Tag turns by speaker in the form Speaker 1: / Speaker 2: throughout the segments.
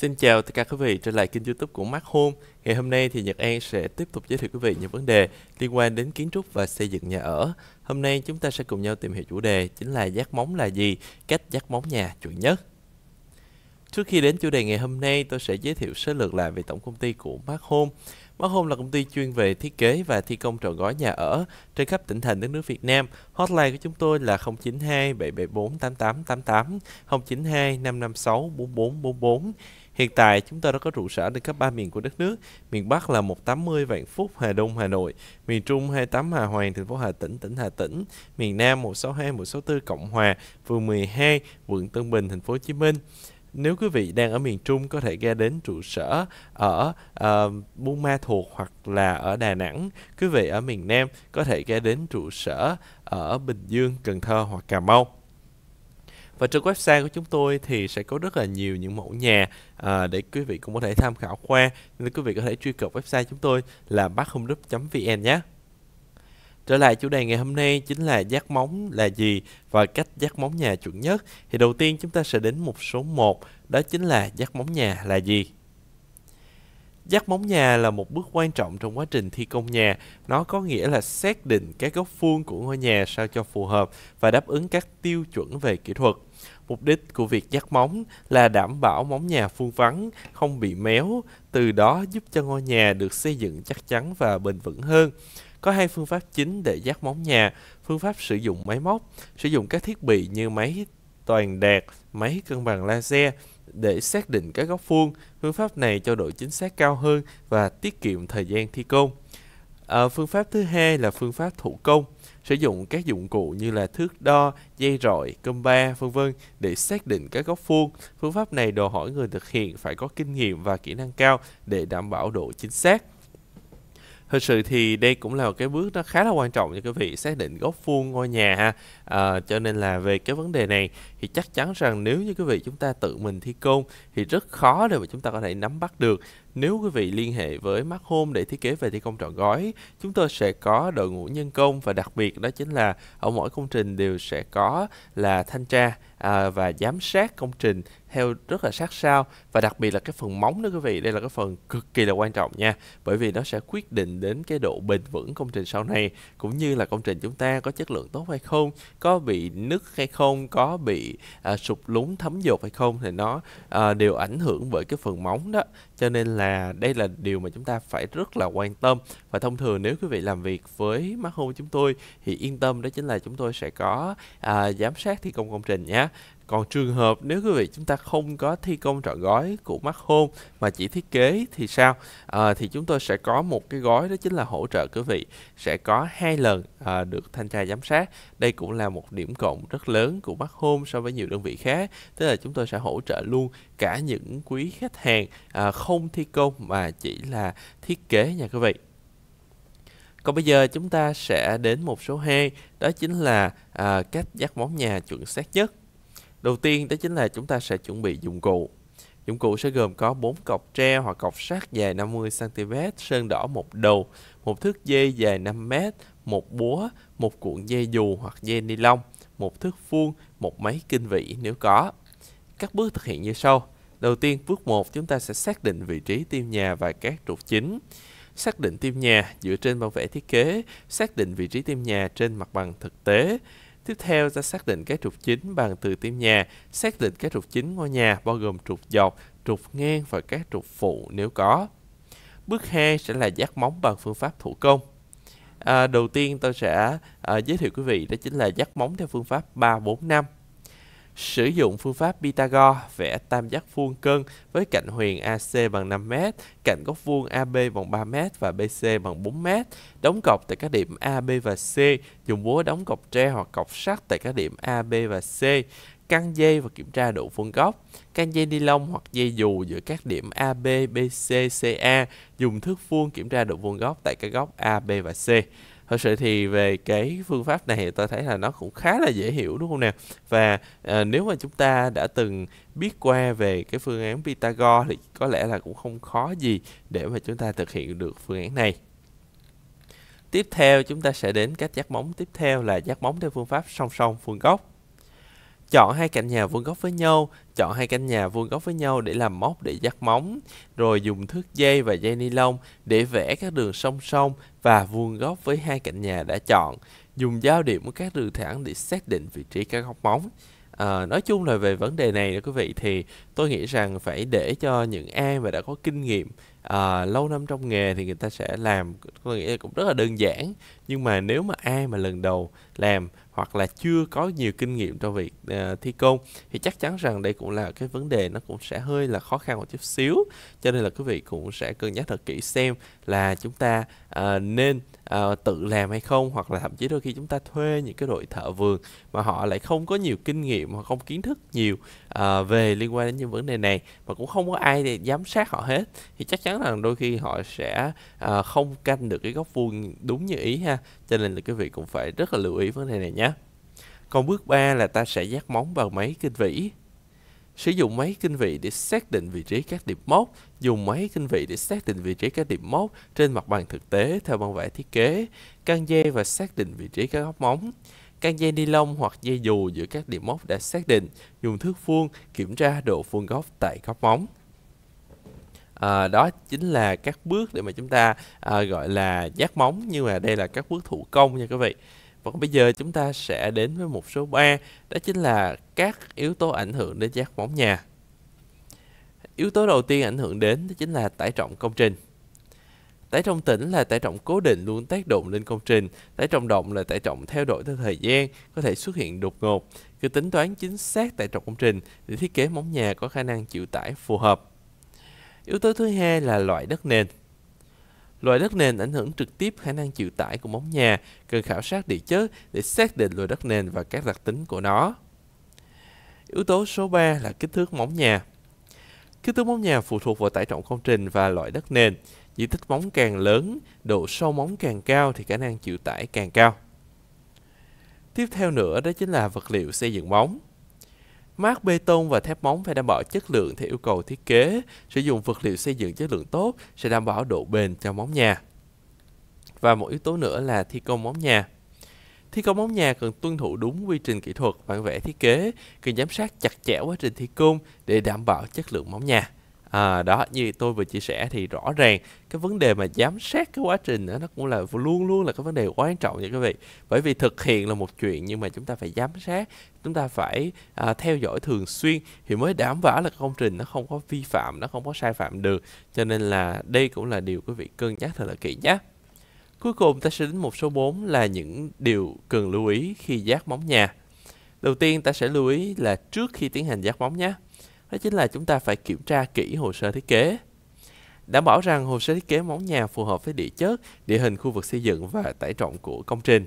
Speaker 1: Xin chào tất cả quý vị trở lại kênh youtube của Mark Home Ngày hôm nay thì Nhật An sẽ tiếp tục giới thiệu quý vị những vấn đề liên quan đến kiến trúc và xây dựng nhà ở Hôm nay chúng ta sẽ cùng nhau tìm hiểu chủ đề chính là giác móng là gì, cách giác móng nhà chuẩn nhất Trước khi đến chủ đề ngày hôm nay tôi sẽ giới thiệu sơ lược lại về tổng công ty của Mark Home Mark Home là công ty chuyên về thiết kế và thi công trọn gói nhà ở trên khắp tỉnh thành đất nước Việt Nam. Hotline của chúng tôi là 092 774 8888, 092 556 4444. Hiện tại chúng ta đã có trụ sở trên khắp ba miền của đất nước. Miền Bắc là 180 Vạn Phúc, Hà Đông, Hà Nội. Miền Trung 28 Hà Hoàng, thành phố Hà Tĩnh, tỉnh Hà Tĩnh. Miền Nam 162, 164 Cộng Hòa, phường 12, quận Tân Bình, thành phố Hồ Chí Minh. Nếu quý vị đang ở miền Trung có thể ra đến trụ sở ở uh, Buôn Ma Thuột hoặc là ở Đà Nẵng. Quý vị ở miền Nam có thể ra đến trụ sở ở Bình Dương, Cần Thơ hoặc Cà Mau và trên website của chúng tôi thì sẽ có rất là nhiều những mẫu nhà à, để quý vị cũng có thể tham khảo qua nên quý vị có thể truy cập website chúng tôi là backhomedub.vn nhé Trở lại chủ đề ngày hôm nay chính là giác móng là gì và cách giác móng nhà chuẩn nhất. Thì đầu tiên chúng ta sẽ đến một số 1, đó chính là giác móng nhà là gì. Giác móng nhà là một bước quan trọng trong quá trình thi công nhà. Nó có nghĩa là xác định các góc vuông của ngôi nhà sao cho phù hợp và đáp ứng các tiêu chuẩn về kỹ thuật. Mục đích của việc dắt móng là đảm bảo móng nhà vuông vắn, không bị méo, từ đó giúp cho ngôi nhà được xây dựng chắc chắn và bền vững hơn. Có hai phương pháp chính để dắt móng nhà, phương pháp sử dụng máy móc, sử dụng các thiết bị như máy toàn đạt, máy cân bằng laser để xác định các góc vuông. Phương pháp này cho độ chính xác cao hơn và tiết kiệm thời gian thi công. À, phương pháp thứ hai là phương pháp thủ công, sử dụng các dụng cụ như là thước đo, dây rọi, cơm ba, vân vân để xác định các góc vuông. Phương pháp này đòi hỏi người thực hiện phải có kinh nghiệm và kỹ năng cao để đảm bảo độ chính xác. Thực sự thì đây cũng là một cái bước nó khá là quan trọng cho quý vị xác định góc vuông ngôi nhà ha. À, cho nên là về cái vấn đề này thì chắc chắn rằng nếu như quý vị chúng ta tự mình thi công thì rất khó để mà chúng ta có thể nắm bắt được nếu quý vị liên hệ với Mark Home để thiết kế về thi công trọn gói, chúng tôi sẽ có đội ngũ nhân công và đặc biệt đó chính là ở mỗi công trình đều sẽ có là thanh tra À, và giám sát công trình theo rất là sát sao và đặc biệt là cái phần móng đó quý vị đây là cái phần cực kỳ là quan trọng nha bởi vì nó sẽ quyết định đến cái độ bền vững công trình sau này cũng như là công trình chúng ta có chất lượng tốt hay không có bị nứt hay không có bị à, sụt lún thấm dột hay không thì nó à, đều ảnh hưởng bởi cái phần móng đó cho nên là đây là điều mà chúng ta phải rất là quan tâm và thông thường nếu quý vị làm việc với mắt hôn chúng tôi thì yên tâm đó chính là chúng tôi sẽ có à, giám sát thi công công trình nhé còn trường hợp nếu quý vị chúng ta không có thi công trọn gói của mắt hôn mà chỉ thiết kế thì sao? À, thì chúng tôi sẽ có một cái gói đó chính là hỗ trợ quý vị sẽ có hai lần à, được thanh tra giám sát. Đây cũng là một điểm cộng rất lớn của mắt hôn so với nhiều đơn vị khác. Tức là chúng tôi sẽ hỗ trợ luôn cả những quý khách hàng à, không thi công mà chỉ là thiết kế nha quý vị. Còn bây giờ chúng ta sẽ đến một số 2 đó chính là à, cách dắt móng nhà chuẩn xác nhất Đầu tiên đó chính là chúng ta sẽ chuẩn bị dụng cụ. Dụng cụ sẽ gồm có 4 cọc tre hoặc cọc sắt dài 50cm, sơn đỏ một đầu, một thước dây dài 5m, một búa, một cuộn dây dù hoặc dây ni lông, một thước vuông, một máy kinh vị nếu có. Các bước thực hiện như sau. Đầu tiên, bước 1 chúng ta sẽ xác định vị trí tiêm nhà và các trục chính. Xác định tiêm nhà dựa trên bản vẽ thiết kế, xác định vị trí tiêm nhà trên mặt bằng thực tế, Tiếp theo ta xác định cái trục chính bằng từ tim nhà, xác định cái trục chính ngôi nhà bao gồm trục dọc, trục ngang và các trục phụ nếu có. Bước 2 sẽ là giác móng bằng phương pháp thủ công. À, đầu tiên tôi sẽ à, giới thiệu quý vị đó chính là giác móng theo phương pháp 345. Sử dụng phương pháp Pythagore vẽ tam giác vuông cân với cạnh huyền AC bằng 5m, cạnh góc vuông AB bằng 3m và BC bằng 4m, đóng cọc tại các điểm A, B và C, dùng búa đóng cọc tre hoặc cọc sắt tại các điểm A, B và C, căng dây và kiểm tra độ vuông góc, căng dây ni lông hoặc dây dù giữa các điểm AB, BC, CA, dùng thước vuông kiểm tra độ vuông góc tại các góc A, B và C thật sự thì về cái phương pháp này tôi thấy là nó cũng khá là dễ hiểu đúng không nào và à, nếu mà chúng ta đã từng biết qua về cái phương án Pythagore thì có lẽ là cũng không khó gì để mà chúng ta thực hiện được phương án này tiếp theo chúng ta sẽ đến cách giác móng tiếp theo là giác móng theo phương pháp song song phương góc chọn hai cạnh nhà vuông góc với nhau chọn hai cạnh nhà vuông góc với nhau để làm móc để dắt móng rồi dùng thước dây và dây ni lông để vẽ các đường song song và vuông góc với hai cạnh nhà đã chọn dùng giao điểm của các đường thẳng để xác định vị trí các góc móng À, nói chung là về vấn đề này đó quý vị thì tôi nghĩ rằng phải để cho những ai mà đã có kinh nghiệm à, lâu năm trong nghề thì người ta sẽ làm tôi nghĩ là cũng rất là đơn giản nhưng mà nếu mà ai mà lần đầu làm hoặc là chưa có nhiều kinh nghiệm trong việc uh, thi công thì chắc chắn rằng đây cũng là cái vấn đề nó cũng sẽ hơi là khó khăn một chút xíu cho nên là quý vị cũng sẽ cân nhắc thật kỹ xem là chúng ta uh, nên uh, tự làm hay không hoặc là thậm chí đôi khi chúng ta thuê những cái đội thợ vườn mà họ lại không có nhiều kinh nghiệm hoặc không kiến thức nhiều uh, về liên quan đến những vấn đề này và cũng không có ai để giám sát họ hết thì chắc chắn rằng đôi khi họ sẽ uh, không canh được cái góc vuông đúng như ý ha cho nên là quý vị cũng phải rất là lưu ý vấn đề này nhé còn bước 3 là ta sẽ dắt móng vào máy kinh vĩ. Sử dụng máy kinh vị để xác định vị trí các điểm mốc, dùng máy kinh vị để xác định vị trí các điểm mốc trên mặt bằng thực tế theo bản vẽ thiết kế, căng dây và xác định vị trí các góc móng. Căng dây ni lông hoặc dây dù giữa các điểm mốc đã xác định, dùng thước vuông kiểm tra độ vuông góc tại góc móng. À, đó chính là các bước để mà chúng ta à, gọi là giác móng nhưng mà đây là các bước thủ công nha các vị. Và còn bây giờ chúng ta sẽ đến với mục số 3, đó chính là các yếu tố ảnh hưởng đến giác bóng nhà. Yếu tố đầu tiên ảnh hưởng đến đó chính là tải trọng công trình. Tải trọng tĩnh là tải trọng cố định luôn tác động lên công trình, tải trọng động là tải trọng theo đổi theo thời gian, có thể xuất hiện đột ngột. Khi tính toán chính xác tải trọng công trình để thiết kế móng nhà có khả năng chịu tải phù hợp. Yếu tố thứ hai là loại đất nền. Loại đất nền ảnh hưởng trực tiếp khả năng chịu tải của móng nhà, cần khảo sát địa chất để xác định loại đất nền và các đặc tính của nó. Yếu tố số 3 là kích thước móng nhà. Kích thước móng nhà phụ thuộc vào tải trọng công trình và loại đất nền. Diện tích móng càng lớn, độ sâu móng càng cao thì khả năng chịu tải càng cao. Tiếp theo nữa đó chính là vật liệu xây dựng móng. Mát bê tông và thép móng phải đảm bảo chất lượng theo yêu cầu thiết kế, sử dụng vật liệu xây dựng chất lượng tốt sẽ đảm bảo độ bền cho móng nhà. Và một yếu tố nữa là thi công móng nhà. Thi công móng nhà cần tuân thủ đúng quy trình kỹ thuật, bản vẽ thiết kế, cần giám sát chặt chẽ quá trình thi công để đảm bảo chất lượng móng nhà à, đó như tôi vừa chia sẻ thì rõ ràng cái vấn đề mà giám sát cái quá trình đó, nó cũng là luôn luôn là cái vấn đề quan trọng nha quý vị bởi vì thực hiện là một chuyện nhưng mà chúng ta phải giám sát chúng ta phải à, theo dõi thường xuyên thì mới đảm bảo là công trình nó không có vi phạm nó không có sai phạm được cho nên là đây cũng là điều quý vị cân nhắc thật là kỹ nhé Cuối cùng ta sẽ đến một số 4 là những điều cần lưu ý khi giác móng nhà. Đầu tiên ta sẽ lưu ý là trước khi tiến hành giác móng nhé đó chính là chúng ta phải kiểm tra kỹ hồ sơ thiết kế đảm bảo rằng hồ sơ thiết kế móng nhà phù hợp với địa chất, địa hình khu vực xây dựng và tải trọng của công trình.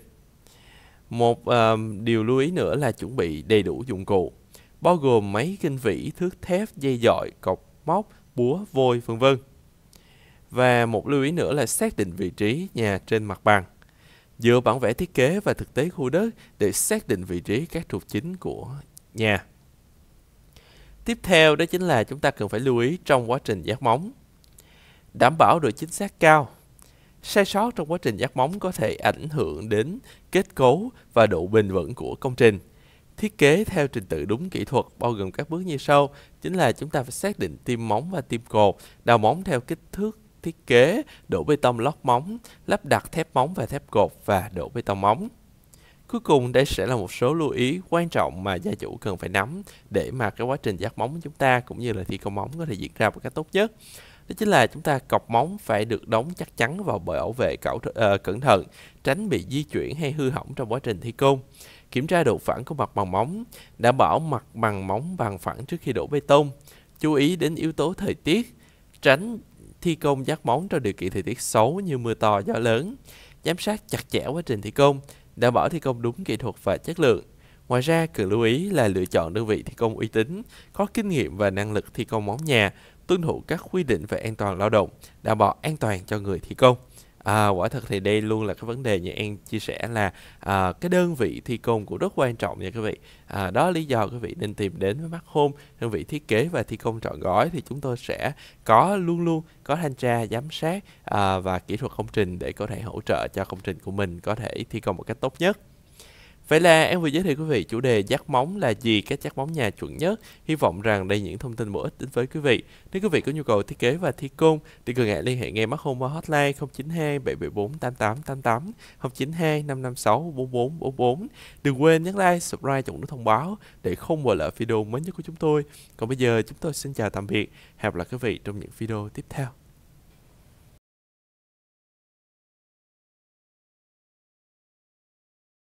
Speaker 1: Một uh, điều lưu ý nữa là chuẩn bị đầy đủ dụng cụ, bao gồm máy kinh vĩ, thước thép, dây dọi, cọc móc, búa, vôi, vân vân. Và một lưu ý nữa là xác định vị trí nhà trên mặt bằng. Dựa bản vẽ thiết kế và thực tế khu đất để xác định vị trí các trục chính của nhà. Tiếp theo đó chính là chúng ta cần phải lưu ý trong quá trình giác móng. Đảm bảo độ chính xác cao. Sai sót trong quá trình giác móng có thể ảnh hưởng đến kết cấu và độ bền vững của công trình. Thiết kế theo trình tự đúng kỹ thuật bao gồm các bước như sau, chính là chúng ta phải xác định tim móng và tim cột, đào móng theo kích thước thiết kế, đổ bê tông lót móng, lắp đặt thép móng và thép cột và đổ bê tông móng. Cuối cùng đây sẽ là một số lưu ý quan trọng mà gia chủ cần phải nắm để mà cái quá trình giác móng của chúng ta cũng như là thi công móng có thể diễn ra một cách tốt nhất. Đó chính là chúng ta cọc móng phải được đóng chắc chắn vào bởi bảo vệ cẩu, uh, cẩn thận, tránh bị di chuyển hay hư hỏng trong quá trình thi công. Kiểm tra độ phẳng của mặt bằng móng, đảm bảo mặt bằng móng bằng phẳng trước khi đổ bê tông. Chú ý đến yếu tố thời tiết, tránh thi công giác móng trong điều kiện thời tiết xấu như mưa to, gió lớn. Giám sát chặt chẽ quá trình thi công, đảm bảo thi công đúng kỹ thuật và chất lượng. Ngoài ra, cần lưu ý là lựa chọn đơn vị thi công uy tín, có kinh nghiệm và năng lực thi công móng nhà, tuân thủ các quy định về an toàn lao động, đảm bảo an toàn cho người thi công à, quả thật thì đây luôn là cái vấn đề như em chia sẻ là à, cái đơn vị thi công cũng rất quan trọng nha các vị à, đó lý do các vị nên tìm đến với mắt hôm đơn vị thiết kế và thi công trọn gói thì chúng tôi sẽ có luôn luôn có thanh tra giám sát à, và kỹ thuật công trình để có thể hỗ trợ cho công trình của mình có thể thi công một cách tốt nhất Vậy là em vừa giới thiệu quý vị chủ đề giác móng là gì, các giác móng nhà chuẩn nhất. Hy vọng rằng đây những thông tin bổ ích đến với quý vị. Nếu quý vị có nhu cầu thiết kế và thi công thì cần ngại liên hệ ngay mắt home qua hotline 092 774 8888 092 556 4444. Đừng quên nhấn like, subscribe và nút thông báo để không bỏ lỡ video mới nhất của chúng tôi. Còn bây giờ chúng tôi xin chào tạm biệt. Hẹn gặp lại quý vị trong những video tiếp theo.